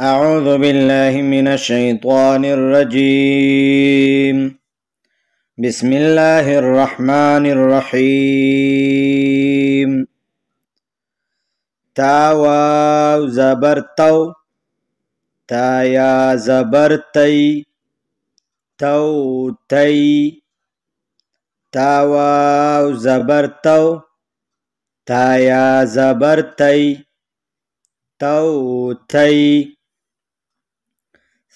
أعوذ بالله من الشيطان الرجيم بسم الله الرحمن الرحيم تاواو زبرتو تايا زبرتي تو تي تاواو زبرتو تايا زبرتي تو تي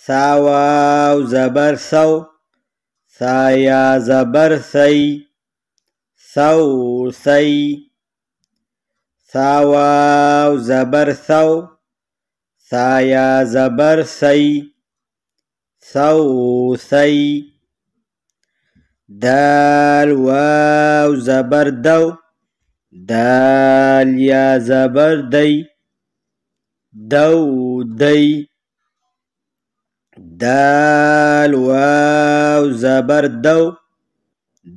سا واو زبر سو سا یا زبر سی سو سی سا واو زبر سو سا یا زبر سی سو سی دال واو زبر دو دال یا زبر دی دو دی دال واو زبر دو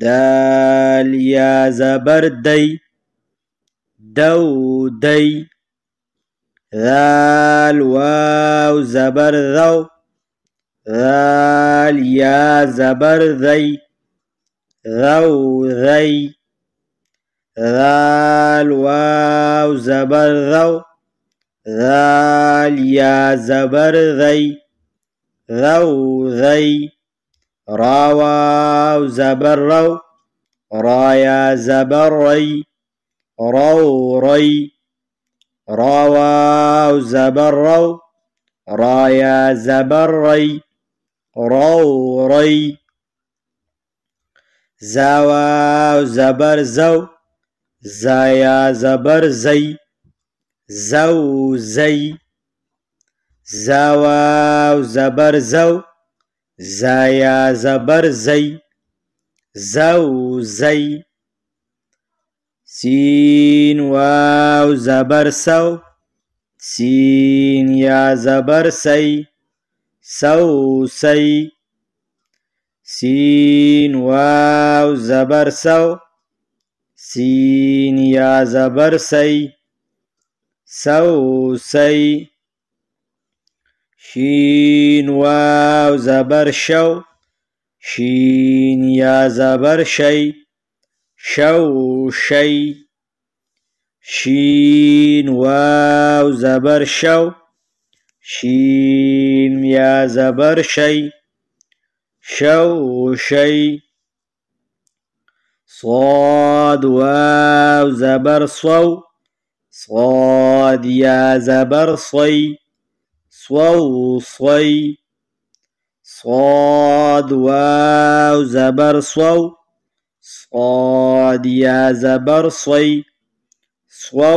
دال یا زبر دی دو دی ذال واو زبر ذو ذال یا زبر ذی ذو ذی ذال واو زبر ذو ذال یا زبر ذی ذو ذي راوا زبرو رايا زبري روري راوا زبرو رايا زبري روري زاوا زبر زو زايا زبر زي زو زي زاواو زبر زو زایا زبر زی زو زی سین واو زبر سو سین یا زبر سی سو سی سین واو زبر سو سین یا زبر سی سو سی شين واو زبر شو شين يا زبر شي شو شي شين واو زبر شو شين يا زبر شي شو شي صاد واو زبر صو صاد يا زبر صي صو صاد واو زبر صو صاد يا زبر صي صو